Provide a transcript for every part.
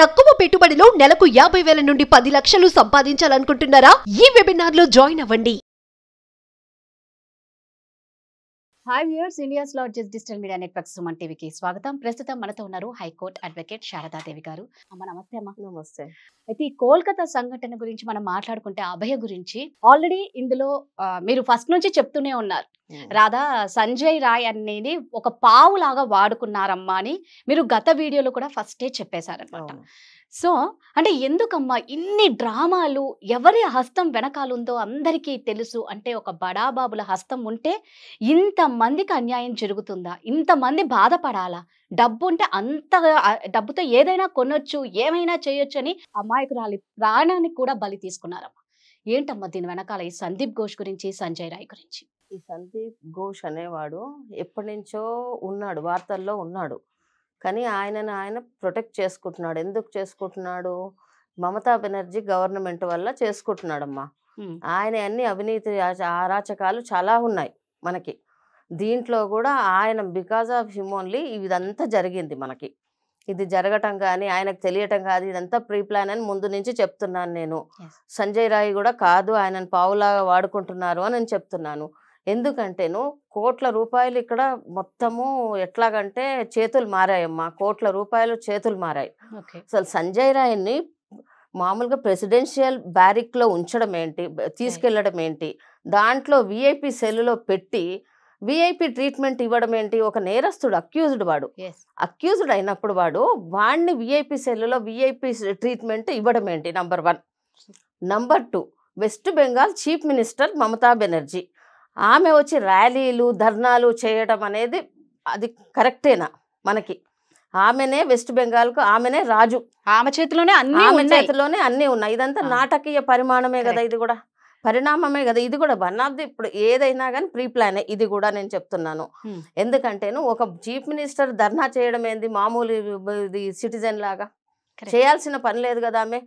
తక్కువ పెట్టుబడిలో నెలకు యాభై వేల నుండి పది లక్షలు సంపాదించాలనుకుంటున్నారా ఈ వెబినార్ లో జాయిన్ అవ్వండి hi viewers India's largest digital media network Suman టీవీకి స్వాగతం ప్రస్తుతం మనతో ఉన్నారు హైకోర్టు అడ్వకేట్ శారదాదేవి గారు అమ్మ నమస్తే అమ్మ నమస్తే అయితే ఈ కోల్కతా సంఘటన గురించి మనం మాట్లాడుకుంటే అభయ గురించి ఆల్రెడీ ఇందులో మీరు ఫస్ట్ నుంచి చెప్తూనే ఉన్నారు రాధా సంజయ్ రాయ్ అనేది ఒక పావులాగా వాడుకున్నారమ్మా అని మీరు గత వీడియోలో కూడా ఫస్టే చెప్పేశారనమాట సో అంటే ఎందుకమ్మా ఇన్ని డ్రామాలు ఎవరి హస్తం వెనకాలుందో అందరికీ తెలుసు అంటే ఒక బడాబాబుల హస్తం ఉంటే ఇంతమందికి అన్యాయం జరుగుతుందా ఇంతమంది బాధపడాలా డబ్బు ఉంటే అంత డబ్బుతో ఏదైనా కొనొచ్చు ఏమైనా చేయొచ్చు అని అమాయకురాలి ప్రాణాన్ని కూడా బలి తీసుకున్నారమ్మా ఏంటమ్మా దీని వెనకాల ఈ సందీప్ ఘోష్ గురించి సంజయ్ రాయ్ గురించి ఈ సందీప్ ఘోష్ అనేవాడు ఎప్పటి నుంచో ఉన్నాడు వార్తల్లో ఉన్నాడు కానీ ఆయనను ఆయన ప్రొటెక్ట్ చేసుకుంటున్నాడు ఎందుకు చేసుకుంటున్నాడు మమతా బెనర్జీ గవర్నమెంట్ వల్ల చేసుకుంటున్నాడమ్మా ఆయన అన్ని అవినీతి అరాచకాలు చాలా ఉన్నాయి మనకి దీంట్లో కూడా ఆయన బికాజ్ ఆఫ్ హిమ్ ఓన్లీ ఇదంతా జరిగింది మనకి ఇది జరగటం కానీ ఆయనకు తెలియటం కాదు ఇదంతా ప్రీ ప్లాన్ అని ముందు నుంచి చెప్తున్నాను నేను సంజయ్ రాయ్ కూడా కాదు ఆయనను పావులాగా వాడుకుంటున్నారు అని నేను చెప్తున్నాను ఎందుకంటేను కోట్ల రూపాయలు ఇక్కడ మొత్తము ఎట్లాగంటే చేతులు మారాయమ్మా కోట్ల రూపాయలు చేతులు మారాయి అసలు సంజయ్ రాయన్ని మామూలుగా ప్రెసిడెన్షియల్ బ్యారిక్లో ఉంచడం ఏంటి తీసుకెళ్లడం ఏంటి దాంట్లో విఐపి సెల్లులో పెట్టి విఐపి ట్రీట్మెంట్ ఇవ్వడం ఏంటి ఒక నేరస్తుడు అక్యూజ్డ్ వాడు అక్యూజ్డ్ అయినప్పుడు వాడు వాడిని విఐపి సెల్లులో విఐపి ట్రీట్మెంట్ ఇవ్వడం ఏంటి number one number two West Bengal chief minister Mamata Banerjee ఆమె వచ్చి ర్యాలీలు ధర్నాలు చేయడం అనేది అది కరెక్టేనా మనకి ఆమెనే వెస్ట్ బెంగాల్కు ఆమెనే రాజు ఆమె చేతిలోనే అన్ని ఆమె చేతిలోనే అన్నీ ఉన్నాయి ఇదంతా నాటకీయ పరిమాణమే కదా ఇది కూడా పరిణామమే కదా ఇది కూడా వన్ ఆఫ్ ది ఇప్పుడు ఏదైనా కానీ ప్రీ ప్లాన్ ఇది కూడా నేను చెప్తున్నాను ఎందుకంటేను ఒక చీఫ్ మినిస్టర్ ధర్నా చేయడం ఏంది మామూలు ఇది సిటిజన్ లాగా చేయాల్సిన పని లేదు కదా ఆమె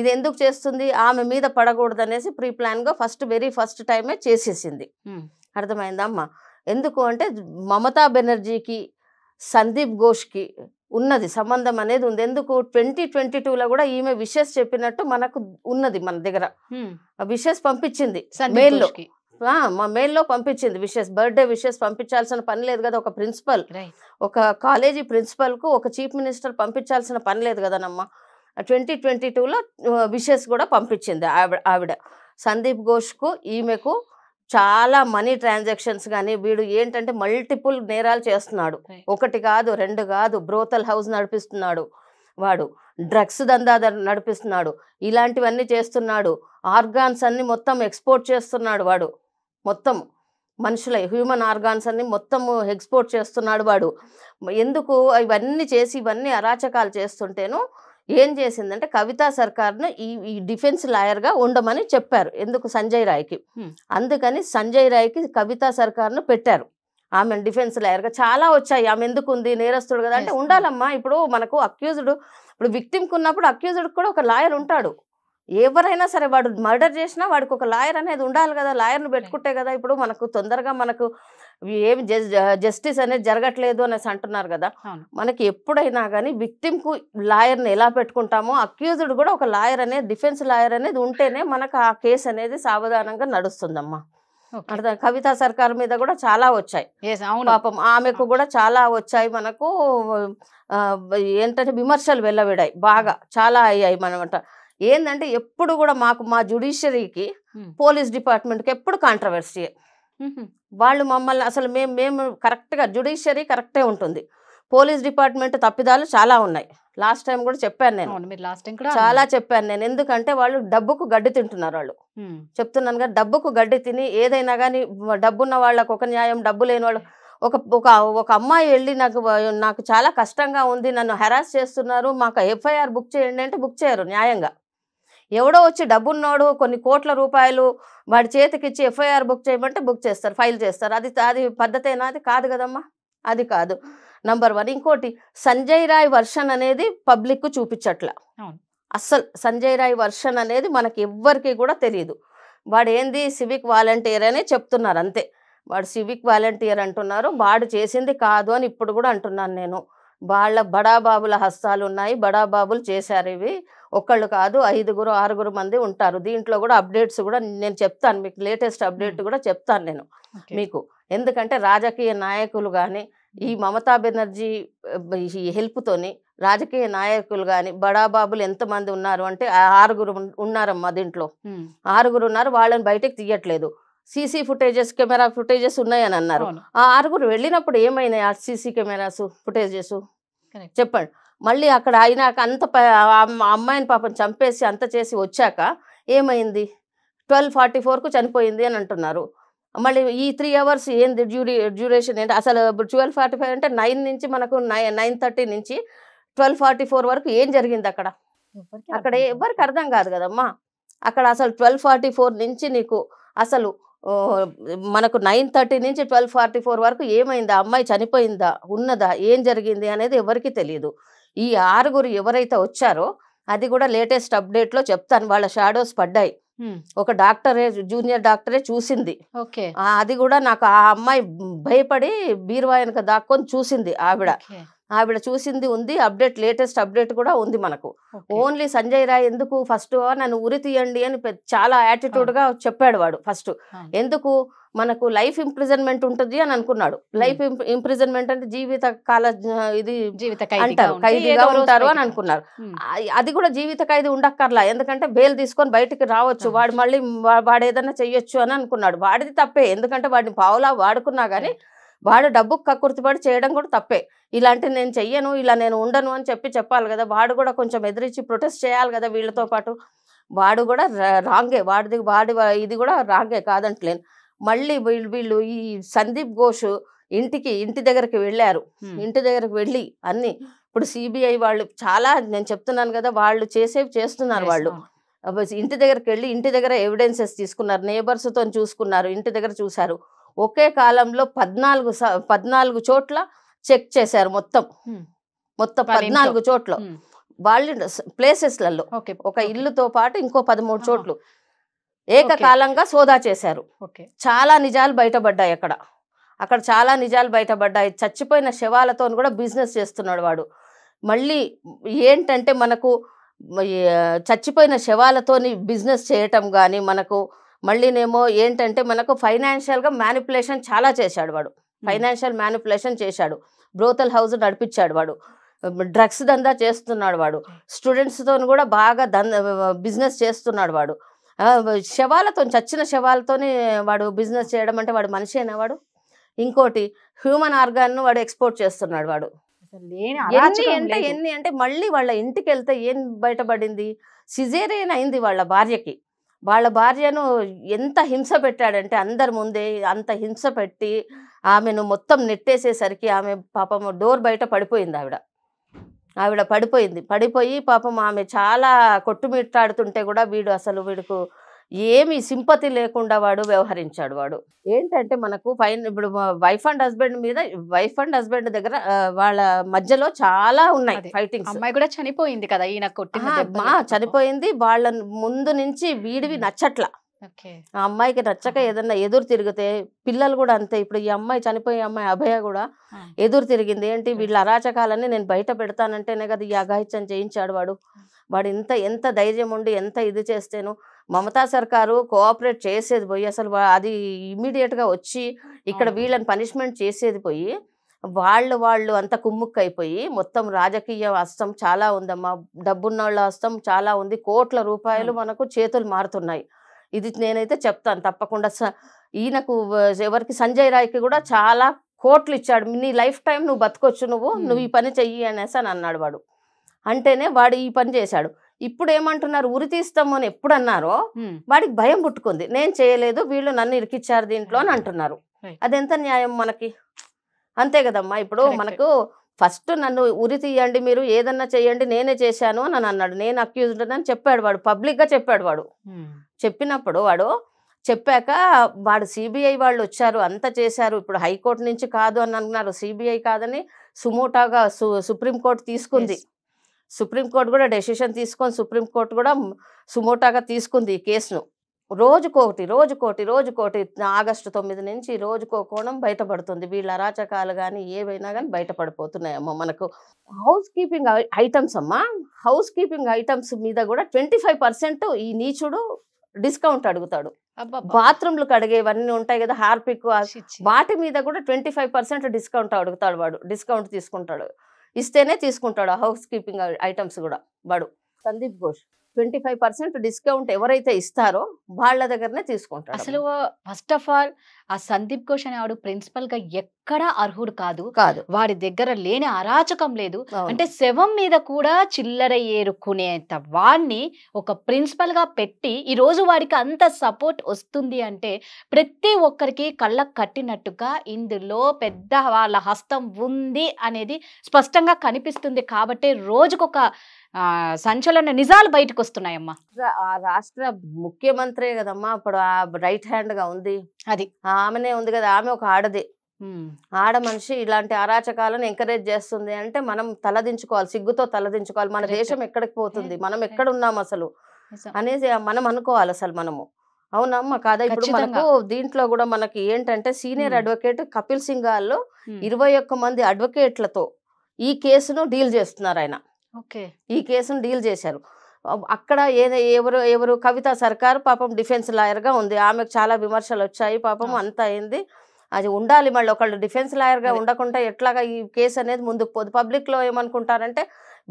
ఇది ఎందుకు చేస్తుంది ఆమె మీద పడకూడదు అనేసి ప్రీ ప్లాన్గా ఫస్ట్ వెరీ ఫస్ట్ టైమే చేసేసింది అర్థమైందమ్మా ఎందుకు అంటే మమతా బెనర్జీకి సందీప్ ఘోష్కి ఉన్నది సంబంధం అనేది ఉంది ఎందుకు ట్వంటీ ట్వంటీ టూలో కూడా ఈమె విషెస్ చెప్పినట్టు మనకు ఉన్నది మన దగ్గర విషెస్ పంపించింది మెయిల్లో మా మెయిల్లో పంపించింది విషెస్ బర్త్డే విషెస్ పంపించాల్సిన పని లేదు కదా ఒక ప్రిన్సిపల్ ఒక కాలేజీ ప్రిన్సిపల్కు ఒక చీఫ్ మినిస్టర్ పంపించాల్సిన పని లేదు కదనమ్మా ట్వంటీ ట్వంటీ టూలో విషెస్ కూడా పంపించింది ఆవిడ ఆవిడ సందీప్ ఘోష్కు ఈమెకు చాలా మనీ ట్రాన్సాక్షన్స్ కానీ వీడు ఏంటంటే మల్టిపుల్ నేరాలు చేస్తున్నాడు ఒకటి కాదు రెండు కాదు బ్రోతల్ హౌస్ నడిపిస్తున్నాడు వాడు డ్రగ్స్ దందా నడిపిస్తున్నాడు ఇలాంటివన్నీ చేస్తున్నాడు ఆర్గాన్స్ అన్ని మొత్తం ఎక్స్పోర్ట్ చేస్తున్నాడు వాడు మొత్తం మనుషుల హ్యూమన్ ఆర్గాన్స్ అన్ని మొత్తం ఎక్స్పోర్ట్ చేస్తున్నాడు వాడు ఎందుకు ఇవన్నీ చేసి ఇవన్నీ అరాచకాలు చేస్తుంటేను ఏం చేసిందంటే కవితా సర్కార్ను ఈ ఈ డిఫెన్స్ లాయర్గా ఉండమని చెప్పారు ఎందుకు సంజయ్ రాయ్కి అందుకని సంజయ్ రాయ్కి కవితా సర్కార్ను పెట్టారు ఆమె డిఫెన్స్ లాయర్గా చాలా వచ్చాయి ఆమె ఎందుకు ఉంది నేరస్తుడు కదా అంటే ఉండాలమ్మా ఇప్పుడు మనకు అక్యూజ్డ్ ఇప్పుడు విక్టిమ్కి ఉన్నప్పుడు అక్యూజ్డ్ కూడా ఒక లాయర్ ఉంటాడు ఎవరైనా సరే వాడు మర్డర్ చేసినా వాడికి ఒక లాయర్ అనేది ఉండాలి కదా లాయర్ను పెట్టుకుంటే కదా ఇప్పుడు మనకు తొందరగా మనకు ఏమి జస్టిస్ అనేది జరగట్లేదు అనేసి అంటున్నారు కదా మనకి ఎప్పుడైనా కానీ విక్టిమ్ లాయర్ లాయర్ని ఎలా పెట్టుకుంటామో అక్యూజ్డ్ కూడా ఒక లాయర్ అనేది డిఫెన్స్ లాయర్ అనేది ఉంటేనే మనకు ఆ కేసు అనేది సావధానంగా నడుస్తుందమ్మా కవిత సర్కార్ మీద కూడా చాలా వచ్చాయి పాపం ఆమెకు కూడా చాలా వచ్చాయి మనకు ఏంటంటే విమర్శలు వెళ్ళవిడాయి బాగా hmm. చాలా అయ్యాయి మనమంట ఏంటంటే ఎప్పుడు కూడా మాకు మా జ్యుడిషియరీకి hmm. పోలీస్ డిపార్ట్మెంట్కి ఎప్పుడు కాంట్రవర్సీ వాళ్ళు మమ్మల్ని అసలు మేము మేము కరెక్ట్గా జుడిషియరీ కరెక్టే ఉంటుంది పోలీస్ డిపార్ట్మెంట్ తప్పిదాలు చాలా ఉన్నాయి లాస్ట్ టైం కూడా చెప్పాను నేను లాస్ట్ టైం కూడా చాలా చెప్పాను నేను ఎందుకంటే వాళ్ళు డబ్బుకు గడ్డి తింటున్నారు వాళ్ళు చెప్తున్నాను కదా డబ్బుకు గడ్డి తిని ఏదైనా కానీ డబ్బున్న వాళ్ళకు ఒక న్యాయం డబ్బు లేని వాళ్ళు ఒక ఒక ఒక అమ్మాయి వెళ్ళి నాకు నాకు చాలా కష్టంగా ఉంది నన్ను హెరాస్ చేస్తున్నారు మాకు ఎఫ్ఐఆర్ బుక్ చేయండి అంటే బుక్ చేయరు న్యాయంగా ఎవడో వచ్చి డబ్బున్నోడు కొన్ని కోట్ల రూపాయలు వాడి చేతికిచ్చి ఎఫ్ఐఆర్ బుక్ చేయమంటే బుక్ చేస్తారు ఫైల్ చేస్తారు అది అది పద్ధతేనా అది కాదు కదమ్మా అది కాదు నంబర్ వన్ ఇంకోటి సంజయ్ రాయ్ వర్షన్ అనేది పబ్లిక్ చూపించట్ల అస్సలు సంజయ్ రాయ్ వర్షన్ అనేది మనకి ఎవ్వరికి కూడా తెలియదు వాడు ఏంది సివిక్ వాలంటీర్ అని చెప్తున్నారు అంతే వాడు సివిక్ వాలంటీర్ అంటున్నారు వాడు చేసింది కాదు అని ఇప్పుడు కూడా అంటున్నాను నేను వాళ్ళ బడాబాబుల హస్తాలు ఉన్నాయి బడాబాబులు చేశారు ఇవి ఒక్కళ్ళు కాదు ఐదుగురు ఆరుగురు మంది ఉంటారు దీంట్లో కూడా అప్డేట్స్ కూడా నేను చెప్తాను మీకు లేటెస్ట్ అప్డేట్ కూడా చెప్తాను నేను మీకు ఎందుకంటే రాజకీయ నాయకులు కానీ ఈ మమతా బెనర్జీ ఈ హెల్ప్తోని రాజకీయ నాయకులు కానీ బడాబాబులు ఎంతమంది ఉన్నారు అంటే ఆరుగురు ఉన్నారమ్మా దీంట్లో ఆరుగురు ఉన్నారు వాళ్ళని బయటకు తీయట్లేదు సీసీ ఫుటేజెస్ కెమెరా ఫుటేజెస్ ఉన్నాయని అన్నారు ఆ ఆరుగురు వెళ్ళినప్పుడు ఏమైనాయి ఆ సీసీ కెమెరాస్ ఫుటేజెస్ చెప్పండి మళ్ళీ అక్కడ అయినాక అంత అమ్మాయిని పాపం చంపేసి అంత చేసి వచ్చాక ఏమైంది ట్వెల్వ్ ఫార్టీ ఫోర్కు చనిపోయింది అని అంటున్నారు మళ్ళీ ఈ త్రీ అవర్స్ ఏంది డ్యూరీ డ్యూరేషన్ ఏంటి అసలు ట్వెల్వ్ ఫార్టీ ఫైవ్ అంటే నైన్ నుంచి మనకు నైన్ నైన్ థర్టీ నుంచి ట్వెల్వ్ ఫార్టీ ఫోర్ వరకు ఏం జరిగింది అక్కడ అక్కడ ఎవరికి అర్థం కాదు కదమ్మా అక్కడ అసలు ట్వెల్వ్ ఫార్టీ ఫోర్ నుంచి నీకు అసలు మనకు నైన్ థర్టీ నుంచి ట్వెల్వ్ ఫార్టీ ఫోర్ వరకు ఏమైందా అమ్మాయి చనిపోయిందా ఉన్నదా ఏం జరిగింది అనేది ఎవరికి తెలియదు ఈ ఆరుగురు ఎవరైతే వచ్చారో అది కూడా లేటెస్ట్ అప్డేట్లో చెప్తాను వాళ్ళ షాడోస్ పడ్డాయి ఒక డాక్టరే జూనియర్ డాక్టరే చూసింది అది కూడా నాకు ఆ అమ్మాయి భయపడి బీరువా దాక్కొని చూసింది ఆవిడ ఆవిడ చూసింది ఉంది అప్డేట్ లేటెస్ట్ అప్డేట్ కూడా ఉంది మనకు ఓన్లీ సంజయ్ రాయ్ ఎందుకు ఫస్ట్ నన్ను ఉరి తీయండి అని చాలా గా చెప్పాడు వాడు ఫస్ట్ ఎందుకు మనకు లైఫ్ ఇంప్రిజన్మెంట్ ఉంటుంది అని అనుకున్నాడు లైఫ్ ఇంప్రిజన్మెంట్ అంటే జీవిత కాల ఇది జీవిత అంటారు ఖైదీగా ఉంటారు అని అనుకున్నారు అది కూడా జీవిత ఖైదీ ఉండక్కర్లా ఎందుకంటే బెయిల్ తీసుకొని బయటికి రావచ్చు వాడు మళ్ళీ వాడు ఏదైనా చెయ్యొచ్చు అని అనుకున్నాడు వాడిది తప్పే ఎందుకంటే వాడిని పావులా వాడుకున్నా కానీ వాడు డబ్బుకు కకుర్తిపడి చేయడం కూడా తప్పే ఇలాంటి నేను చెయ్యను ఇలా నేను ఉండను అని చెప్పి చెప్పాలి కదా వాడు కూడా కొంచెం ఎదిరించి ప్రొటెస్ట్ చేయాలి కదా వీళ్ళతో పాటు వాడు కూడా రాంగే వాడిది వాడి ఇది కూడా రాంగే కాదంటలేను మళ్ళీ వీళ్ళు వీళ్ళు ఈ సందీప్ ఘోష్ ఇంటికి ఇంటి దగ్గరికి వెళ్ళారు ఇంటి దగ్గరికి వెళ్ళి అన్ని ఇప్పుడు సిబిఐ వాళ్ళు చాలా నేను చెప్తున్నాను కదా వాళ్ళు చేసేవి చేస్తున్నారు వాళ్ళు ఇంటి దగ్గరికి వెళ్ళి ఇంటి దగ్గర ఎవిడెన్సెస్ తీసుకున్నారు నేబర్స్తో చూసుకున్నారు ఇంటి దగ్గర చూశారు ఒకే కాలంలో పద్నాలుగు పద్నాలుగు చోట్ల చెక్ చేశారు మొత్తం మొత్తం పద్నాలుగు చోట్ల వాళ్ళ ప్లేసెస్లలో ఒక ఇల్లుతో పాటు ఇంకో పదమూడు చోట్లు ఏకకాలంగా సోదా చేశారు చాలా నిజాలు బయటపడ్డాయి అక్కడ అక్కడ చాలా నిజాలు బయటపడ్డాయి చచ్చిపోయిన శవాలతో కూడా బిజినెస్ చేస్తున్నాడు వాడు మళ్ళీ ఏంటంటే మనకు చచ్చిపోయిన శవాలతోని బిజినెస్ చేయటం కానీ మనకు మళ్ళీనేమో ఏంటంటే మనకు ఫైనాన్షియల్గా మ్యానిపులేషన్ చాలా చేశాడు వాడు ఫైనాన్షియల్ మ్యానిపులేషన్ చేశాడు బ్రోతల్ హౌస్ నడిపించాడు వాడు డ్రగ్స్ దందా చేస్తున్నాడు వాడు స్టూడెంట్స్తో కూడా బాగా దంద బిజినెస్ చేస్తున్నాడు వాడు శవాలతో చచ్చిన శవాలతోని వాడు బిజినెస్ చేయడం అంటే వాడు అయినా వాడు ఇంకోటి హ్యూమన్ ఆర్గాన్ వాడు ఎక్స్పోర్ట్ చేస్తున్నాడు వాడు ఎన్ని అంటే ఎన్ని అంటే మళ్ళీ వాళ్ళ ఇంటికి వెళ్తే ఏం బయటపడింది సిజేరియన్ అయింది వాళ్ళ భార్యకి వాళ్ళ భార్యను ఎంత హింస పెట్టాడంటే అందరి ముందే అంత హింస పెట్టి ఆమెను మొత్తం నెట్టేసేసరికి ఆమె పాపం డోర్ బయట పడిపోయింది ఆవిడ ఆవిడ పడిపోయింది పడిపోయి పాపం ఆమె చాలా కొట్టుమిట్టాడుతుంటే కూడా వీడు అసలు వీడుకు ఏమి సింపతి లేకుండా వాడు వ్యవహరించాడు వాడు ఏంటంటే మనకు ఫైన్ ఇప్పుడు వైఫ్ అండ్ హస్బెండ్ మీద వైఫ్ అండ్ హస్బెండ్ దగ్గర వాళ్ళ మధ్యలో చాలా ఉన్నాయి ఫైటింగ్ అమ్మాయి కూడా చనిపోయింది కదా ఈయన కొట్టిన చనిపోయింది వాళ్ళ ముందు నుంచి వీడివి నచ్చట్లా ఆ అమ్మాయికి నచ్చక ఏదన్నా ఎదురు తిరిగితే పిల్లలు కూడా అంతే ఇప్పుడు ఈ అమ్మాయి చనిపోయే అమ్మాయి అభయ కూడా ఎదురు తిరిగింది ఏంటి వీళ్ళ అరాచకాలన్నీ నేను బయట పెడతానంటేనే కదా ఈ అఘాయిత్యం చేయించాడు వాడు వాడు ఇంత ఎంత ధైర్యం ఉండి ఎంత ఇది చేస్తేను మమతా సర్కారు కోఆపరేట్ చేసేది పోయి అసలు అది ఇమ్మీడియట్గా వచ్చి ఇక్కడ వీళ్ళని పనిష్మెంట్ చేసేది పోయి వాళ్ళు వాళ్ళు అంత కుమ్ముక్కైపోయి మొత్తం రాజకీయ హస్తం చాలా ఉందమ్మా డబ్బున్న వాళ్ళ హస్తం చాలా ఉంది కోట్ల రూపాయలు మనకు చేతులు మారుతున్నాయి ఇది నేనైతే చెప్తాను తప్పకుండా స ఈయనకు ఎవరికి సంజయ్ రాయ్కి కూడా చాలా కోట్లు ఇచ్చాడు నీ లైఫ్ టైం నువ్వు బతకొచ్చు నువ్వు నువ్వు ఈ పని చెయ్యి అనేసి అని అన్నాడు వాడు అంటేనే వాడు ఈ పని చేశాడు ఇప్పుడు ఏమంటున్నారు ఉరి తీస్తాము అని ఎప్పుడు అన్నారో వాడికి భయం పుట్టుకుంది నేను చేయలేదు వీళ్ళు నన్ను ఇరికిచ్చారు దీంట్లో అని అంటున్నారు అదెంత న్యాయం మనకి అంతే కదమ్మా ఇప్పుడు మనకు ఫస్ట్ నన్ను ఉరి తీయండి మీరు ఏదన్నా చేయండి నేనే చేశాను అని అన్నాడు నేను అక్యూజ్డ్ అని చెప్పాడు వాడు పబ్లిక్గా చెప్పాడు వాడు చెప్పినప్పుడు వాడు చెప్పాక వాడు సిబిఐ వాళ్ళు వచ్చారు అంత చేశారు ఇప్పుడు హైకోర్టు నుంచి కాదు అని అనుకున్నారు సిబిఐ కాదని సుమోటాగా సు సుప్రీంకోర్టు తీసుకుంది సుప్రీంకోర్టు కూడా డెసిషన్ తీసుకొని సుప్రీంకోర్టు కూడా సుమోటాగా తీసుకుంది ఈ కేసును రోజుకోటి రోజుకోటి రోజుకోటి ఆగస్టు తొమ్మిది నుంచి రోజుకో కోణం బయటపడుతుంది వీళ్ళ అరాచకాలు కానీ ఏవైనా కానీ బయటపడిపోతున్నాయమ్మా మనకు హౌస్ కీపింగ్ ఐటమ్స్ అమ్మా హౌస్ కీపింగ్ ఐటమ్స్ మీద కూడా ట్వంటీ ఈ నీచుడు డిస్కౌంట్ అడుగుతాడు బాత్రూమ్లు కడిగేవన్నీ ఉంటాయి కదా హార్పిక్ వాటి మీద కూడా ట్వంటీ డిస్కౌంట్ అడుగుతాడు వాడు డిస్కౌంట్ తీసుకుంటాడు ఇస్తేనే తీసుకుంటాడు హౌస్ కీపింగ్ ఐటమ్స్ కూడా బడు Sandip Ghosh twenty five percent discount ఎవరైతే ఇస్తారో వాళ్ళ దగ్గరనే తీసుకుంటారు అసలు ఫస్ట్ ఆఫ్ ఆల్ ఆ సందీప్ ఘోష్ అనే ప్రిన్సిపల్ గా ఎక్కడా అర్హుడు కాదు కాదు వాడి దగ్గర లేని అరాచకం లేదు అంటే శవం మీద కూడా చిల్లర ఏరుకునేంత వాడిని ఒక ప్రిన్సిపల్ గా పెట్టి ఈ రోజు వాడికి అంత సపోర్ట్ వస్తుంది అంటే ప్రతి ఒక్కరికి కళ్ళకు కట్టినట్టుగా ఇందులో పెద్ద వాళ్ళ హస్తం ఉంది అనేది స్పష్టంగా కనిపిస్తుంది కాబట్టి రోజుకొక సంచలన నిజాలు బయటకు వస్తున్నాయమ్మా రాష్ట్ర ముఖ్యమంత్రి కదమ్మా అప్పుడు రైట్ హ్యాండ్ గా ఉంది అది ఆమెనే ఉంది కదా ఆమె ఒక ఆడది ఆడ మనిషి ఇలాంటి అరాచకాలను ఎంకరేజ్ చేస్తుంది అంటే మనం తలదించుకోవాలి సిగ్గుతో తలదించుకోవాలి మన దేశం ఎక్కడికి పోతుంది మనం ఎక్కడ ఉన్నాం అసలు అనేసి మనం అనుకోవాలి అసలు మనము అవునమ్మా కాదా ఇప్పుడు మనకు దీంట్లో కూడా మనకి ఏంటంటే సీనియర్ అడ్వకేట్ కపిల్ సింగ్ గారు ఇరవై ఒక్క మంది అడ్వకేట్లతో ఈ కేసును డీల్ చేస్తున్నారు ఆయన ఈ కేసును డీల్ చేశారు అక్కడ ఏదో ఎవరు ఎవరు కవిత సర్కార్ పాపం డిఫెన్స్ లాయర్గా ఉంది ఆమెకు చాలా విమర్శలు వచ్చాయి పాపం అంతా అయింది అది ఉండాలి మళ్ళీ ఒకళ్ళు డిఫెన్స్ లాయర్గా ఉండకుండా ఎట్లాగా ఈ కేసు అనేది ముందుకు పోదు పబ్లిక్లో ఏమనుకుంటారంటే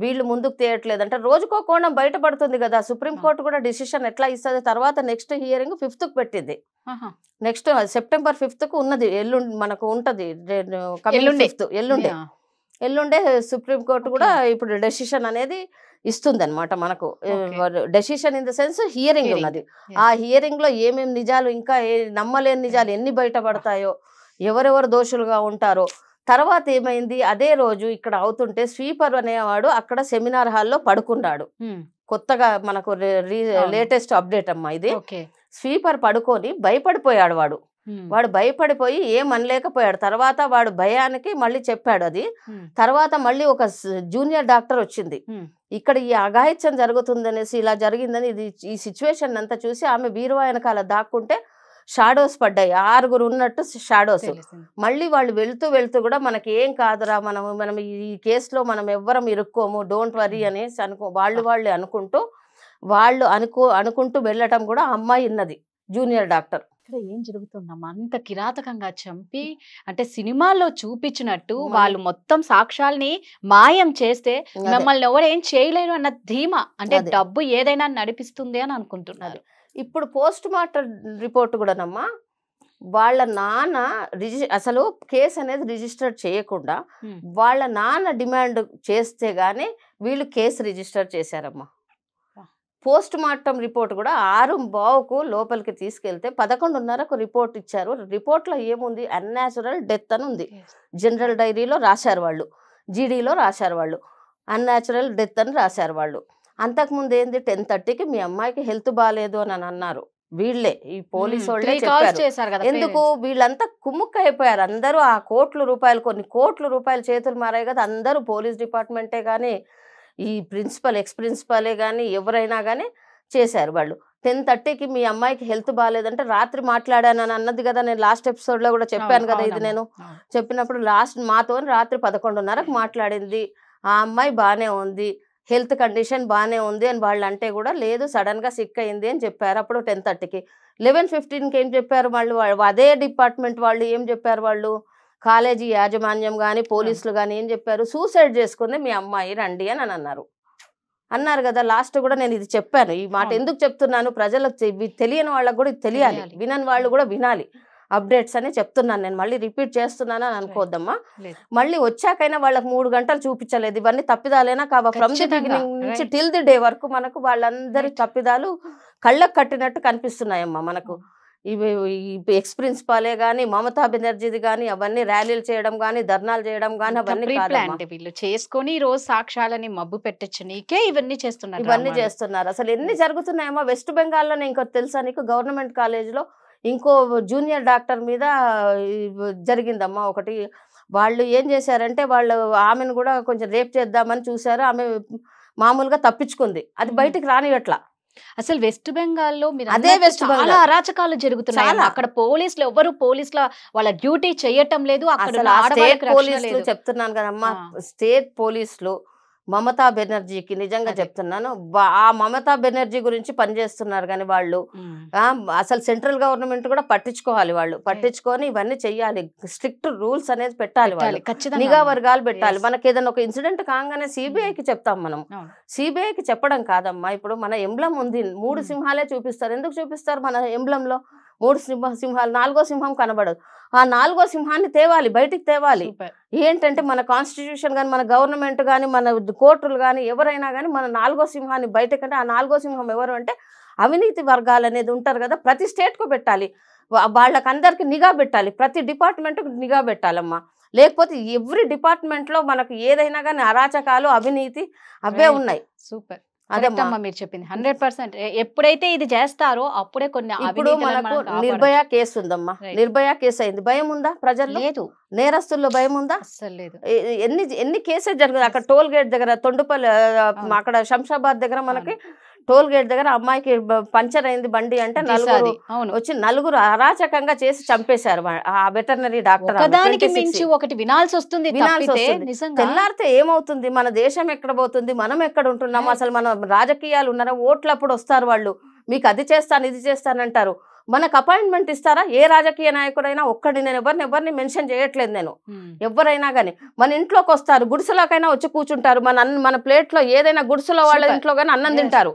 వీళ్ళు ముందుకు తీయట్లేదు అంటే రోజుకో కోణం బయటపడుతుంది కదా సుప్రీంకోర్టు కూడా డిసిషన్ ఎట్లా ఇస్తుంది తర్వాత నెక్స్ట్ హియరింగ్ ఫిఫ్త్కు పెట్టింది నెక్స్ట్ సెప్టెంబర్ ఫిఫ్త్కు ఉన్నది ఎల్లుండి మనకు ఉంటుంది ఫిఫ్త్ ఎల్లుండే ఎల్లుండే సుప్రీంకోర్టు కూడా ఇప్పుడు డెసిషన్ అనేది ఇస్తుందన్నమాట మనకు decision in the sense hearing ఉన్నది ఆ హియరింగ్ లో ఏమేమి నిజాలు ఇంకా నమ్మలేని నిజాలు ఎన్ని బయటపడతాయో ఎవరెవరు దోషులుగా ఉంటారో తర్వాత ఏమైంది అదే రోజు ఇక్కడ అవుతుంటే స్వీపర్ అనేవాడు అక్కడ సెమినార్ హాల్లో పడుకున్నాడు కొత్తగా మనకు లేటెస్ట్ అప్డేట్ అమ్మా ఇది స్వీపర్ పడుకొని భయపడిపోయాడు వాడు వాడు భయపడిపోయి ఏం అనలేకపోయాడు తర్వాత వాడు భయానికి మళ్ళీ చెప్పాడు అది తర్వాత మళ్ళీ ఒక జూనియర్ డాక్టర్ వచ్చింది ఇక్కడ ఈ అఘాయిత్యం జరుగుతుందనేసి ఇలా జరిగిందని ఇది ఈ సిచ్యువేషన్ అంతా చూసి ఆమె బీరువా వెనకాల దాక్కుంటే షాడోస్ పడ్డాయి ఆరుగురు ఉన్నట్టు షాడోస్ మళ్ళీ వాళ్ళు వెళ్తూ వెళ్తూ కూడా మనకి ఏం కాదురా మనం మనం ఈ కేసులో మనం ఎవ్వరం ఇరుక్కోము డోంట్ వరీ అనేసి అనుకో వాళ్ళు వాళ్ళు అనుకుంటూ వాళ్ళు అనుకో అనుకుంటూ వెళ్ళటం కూడా అమ్మాయి ఉన్నది జూనియర్ డాక్టర్ ఇక్కడ ఏం జరుగుతుందమ్మా అంత కిరాతకంగా చంపి అంటే సినిమాల్లో చూపించినట్టు వాళ్ళు మొత్తం సాక్ష్యాల్ని మాయం చేస్తే మిమ్మల్ని ఎవరు ఏం చేయలేరు అన్న ధీమా అంటే డబ్బు ఏదైనా నడిపిస్తుంది అని అనుకుంటున్నారు ఇప్పుడు పోస్ట్ మార్టం రిపోర్ట్ కూడానమ్మా వాళ్ళ నాన్న రిజి అసలు కేసు అనేది రిజిస్టర్ చేయకుండా వాళ్ళ నాన్న డిమాండ్ చేస్తే గానీ వీళ్ళు కేసు రిజిస్టర్ చేశారమ్మా పోస్ట్ మార్టం రిపోర్ట్ కూడా ఆరు బావుకు లోపలికి తీసుకెళ్తే పదకొండున్నరకు రిపోర్ట్ ఇచ్చారు రిపోర్ట్లో ఏముంది అన్యాచురల్ డెత్ అని ఉంది జనరల్ డైరీలో రాశారు వాళ్ళు జీడీలో రాశారు వాళ్ళు అన్యాచురల్ డెత్ అని రాశారు వాళ్ళు అంతకుముందు ఏంది టెన్ థర్టీకి మీ అమ్మాయికి హెల్త్ బాగాలేదు అని అన్నారు వీళ్ళే ఈ పోలీసు వాళ్ళే చెప్పారు ఎందుకు వీళ్ళంతా కుమ్ముక్ అయిపోయారు అందరూ ఆ కోట్ల రూపాయలు కొన్ని కోట్ల రూపాయలు చేతులు మారాయి కదా అందరూ పోలీస్ డిపార్ట్మెంటే కానీ ఈ ప్రిన్సిపల్ ఎక్స్ ప్రిన్సిపాలే కానీ ఎవరైనా కానీ చేశారు వాళ్ళు టెన్ థర్టీకి మీ అమ్మాయికి హెల్త్ బాగాలేదంటే రాత్రి మాట్లాడాను అని అన్నది కదా నేను లాస్ట్ ఎపిసోడ్లో కూడా చెప్పాను కదా ఇది నేను చెప్పినప్పుడు లాస్ట్ మాతో రాత్రి పదకొండున్నరకు మాట్లాడింది ఆ అమ్మాయి బాగానే ఉంది హెల్త్ కండిషన్ బాగానే ఉంది అని వాళ్ళు అంటే కూడా లేదు సడన్గా సిక్ అయింది అని చెప్పారు అప్పుడు టెన్ థర్టీకి లెవెన్ ఫిఫ్టీన్కి ఏం చెప్పారు వాళ్ళు అదే డిపార్ట్మెంట్ వాళ్ళు ఏం చెప్పారు వాళ్ళు కాలేజీ యాజమాన్యం కానీ పోలీసులు కానీ ఏం చెప్పారు సూసైడ్ చేసుకుంది మీ అమ్మాయి రండి అని అన్నారు అన్నారు కదా లాస్ట్ కూడా నేను ఇది చెప్పాను ఈ మాట ఎందుకు చెప్తున్నాను ప్రజలకు తెలియని వాళ్ళకు కూడా తెలియాలి వినని వాళ్ళు కూడా వినాలి అప్డేట్స్ అని చెప్తున్నాను నేను మళ్ళీ రిపీట్ చేస్తున్నాను అని అనుకోద్దమ్మా మళ్ళీ వచ్చాకైనా వాళ్ళకి మూడు గంటలు చూపించలేదు ఇవన్నీ తప్పిదాలైనా కావా ఫ్రమ్ ది బిగినింగ్ నుంచి టిల్ ది డే వరకు మనకు వాళ్ళందరి తప్పిదాలు కళ్ళకు కట్టినట్టు కనిపిస్తున్నాయమ్మా మనకు ఎక్స్ ప్రిన్సిపాలే కానీ మమతా బెనర్జీది కానీ అవన్నీ ర్యాలీలు చేయడం కానీ ధర్నాలు చేయడం కానీ అవన్నీ అంటే వీళ్ళు చేసుకొని ఈ రోజు సాక్ష్యాలని మబ్బు పెట్టచ్చు నీకే ఇవన్నీ చేస్తున్నారు ఇవన్నీ చేస్తున్నారు అసలు ఎన్ని జరుగుతున్నాయేమో వెస్ట్ బెంగాల్ లోనే ఇంకో తెలుసా నీకు గవర్నమెంట్ కాలేజ్ లో ఇంకో జూనియర్ డాక్టర్ మీద జరిగిందమ్మా ఒకటి వాళ్ళు ఏం చేశారంటే వాళ్ళు ఆమెను కూడా కొంచెం రేప్ చేద్దామని చూశారు ఆమె మామూలుగా తప్పించుకుంది అది బయటికి రానియట్లా అసలు వెస్ట్ బెంగాల్లో మీరు అదే వెస్ట్ చాలా అరాచకాలు జరుగుతున్నాయి అక్కడ పోలీసులు ఎవరు పోలీసుల వాళ్ళ డ్యూటీ చేయటం లేదు అక్కడ చెప్తున్నాను కదమ్మా స్టేట్ పోలీసులు మమతా బెనర్జీకి నిజంగా చెప్తున్నాను ఆ మమతా బెనర్జీ గురించి పనిచేస్తున్నారు కానీ వాళ్ళు అసలు సెంట్రల్ గవర్నమెంట్ కూడా పట్టించుకోవాలి వాళ్ళు పట్టించుకొని ఇవన్నీ చెయ్యాలి స్ట్రిక్ట్ రూల్స్ అనేది పెట్టాలి వాళ్ళు నిఘా వర్గాలు పెట్టాలి మనకి ఏదైనా ఒక ఇన్సిడెంట్ కాగానే సిబిఐకి చెప్తాం మనం సిబిఐకి చెప్పడం కాదమ్మా ఇప్పుడు మన ఎంబ్లం ఉంది మూడు సింహాలే చూపిస్తారు ఎందుకు చూపిస్తారు మన ఎంబ్లంలో మూడు సింహ సింహాలు నాలుగో సింహం కనబడదు ఆ నాలుగో సింహాన్ని తేవాలి బయటికి తేవాలి ఏంటంటే మన కాన్స్టిట్యూషన్ కానీ మన గవర్నమెంట్ కానీ మన కోర్టులు కానీ ఎవరైనా కానీ మన నాలుగో సింహాన్ని బయటకంటే ఆ నాలుగో సింహం ఎవరు అంటే అవినీతి వర్గాలు అనేది ఉంటారు కదా ప్రతి స్టేట్కు పెట్టాలి వాళ్ళకందరికీ నిఘా పెట్టాలి ప్రతి డిపార్ట్మెంట్కు నిఘా పెట్టాలమ్మా లేకపోతే ఎవ్రీ డిపార్ట్మెంట్లో మనకు ఏదైనా కానీ అరాచకాలు అవినీతి అవే ఉన్నాయి సూపర్ మీరు చెప్పింది హండ్రెడ్ పర్సెంట్ ఎప్పుడైతే ఇది చేస్తారో అప్పుడే కొన్ని ఇప్పుడు మనకు నిర్భయ కేసు ఉందమ్మా నిర్భయ కేసు అయింది భయం ఉందా ప్రజలు లేదు నేరస్తుల్లో భయం ఉందా అసలు లేదు ఎన్ని ఎన్ని కేసెస్ జరుగుతుంది అక్కడ టోల్ గేట్ దగ్గర తొండుపల్లి అక్కడ శంషాబాద్ దగ్గర మనకి టోల్ గేట్ దగ్గర అమ్మాయికి పంచర్ అయింది బండి అంటే నలుగురు వచ్చి నలుగురు అరాచకంగా చేసి చంపేశారు ఆ వెటర్నరీ డాక్టర్ ఒకటి వినాల్సి వస్తుంది తెల్లారితే ఏమవుతుంది మన దేశం ఎక్కడ పోతుంది మనం ఎక్కడ ఉంటున్నాం అసలు మన రాజకీయాలు ఉన్నారా ఓట్లప్పుడు వస్తారు వాళ్ళు మీకు అది చేస్తాను ఇది చేస్తానంటారు మనకు అపాయింట్మెంట్ ఇస్తారా ఏ రాజకీయ నాయకుడైనా ఒక్కడి నేను ఎవరిని ఎవరిని మెన్షన్ చేయట్లేదు నేను ఎవరైనా కానీ మన ఇంట్లోకి వస్తారు గుడిసెలోకైనా వచ్చి కూర్చుంటారు మన మన ప్లేట్లో ఏదైనా గుడిసెలో వాళ్ళ ఇంట్లో కానీ అన్నం తింటారు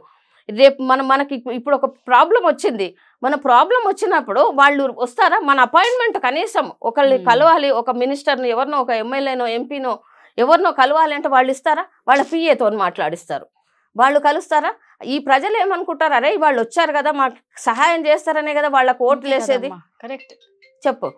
రేపు మన మనకి ఇప్పుడు ఒక ప్రాబ్లం వచ్చింది మన ప్రాబ్లం వచ్చినప్పుడు వాళ్ళు వస్తారా మన అపాయింట్మెంట్ కనీసం ఒకళ్ళు కలవాలి ఒక మినిస్టర్ని ఎవరినో ఒక ఎమ్మెల్యేనో ఎంపీనో ఎవరినో కలవాలి అంటే వాళ్ళు ఇస్తారా వాళ్ళ పిఏతో మాట్లాడిస్తారు వాళ్ళు కలుస్తారా ఈ ప్రజలు ఏమనుకుంటారు అరే వాళ్ళు వచ్చారు కదా మాకు సహాయం చేస్తారనే కదా వాళ్ళకు ఓట్లు వేసేది కరెక్ట్ చెప్పు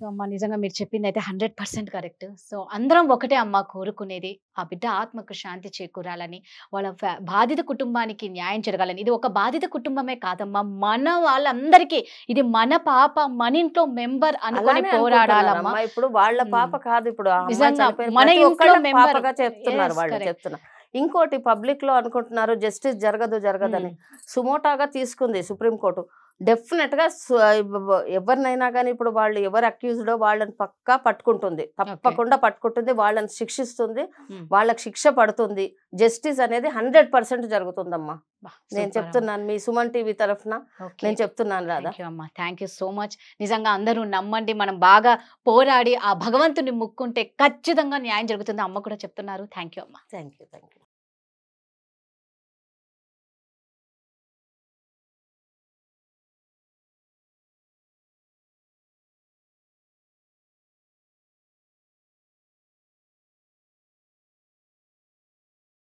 సో అమ్మ నిజంగా మీరు చెప్పింది అయితే హండ్రెడ్ పర్సెంట్ కరెక్ట్ సో అందరం ఒకటే అమ్మ కోరుకునేది ఆ బిడ్డ ఆత్మకు శాంతి చేకూరాలని వాళ్ళ బాధిత కుటుంబానికి న్యాయం జరగాలని ఇది ఒక బాధిత కుటుంబమే కాదమ్మా మన వాళ్ళందరికీ ఇది మన పాప మన ఇంట్లో మెంబర్ అనుకుని పోరాడాలమ్మా ఇప్పుడు వాళ్ళ పాప కాదు ఇప్పుడు మన ఇంట్లో మెంబర్ చెప్తున్నారు వాళ్ళు చెప్తున్నారు ఇంకోటి పబ్లిక్ లో అనుకుంటున్నారు జస్టిస్ జరగదు జరగదని సుమోటాగా తీసుకుంది సుప్రీంకోర్టు డెఫినెట్గా ఎవరినైనా కానీ ఇప్పుడు వాళ్ళు ఎవరు అక్యూజ్డో వాళ్ళని పక్కా పట్టుకుంటుంది తప్పకుండా పట్టుకుంటుంది వాళ్ళని శిక్షిస్తుంది వాళ్ళకి శిక్ష పడుతుంది జస్టిస్ అనేది హండ్రెడ్ పర్సెంట్ జరుగుతుందమ్మా నేను చెప్తున్నాను మీ సుమన్ టీవీ తరఫున నేను చెప్తున్నాను రాదా అమ్మా థ్యాంక్ యూ సో మచ్ నిజంగా అందరూ నమ్మండి మనం బాగా పోరాడి ఆ భగవంతుని ముక్కుంటే ఖచ్చితంగా న్యాయం జరుగుతుంది అమ్మ కూడా చెప్తున్నారు థ్యాంక్ యూ అమ్మా థ్యాంక్ యూ థ్యాంక్ యూ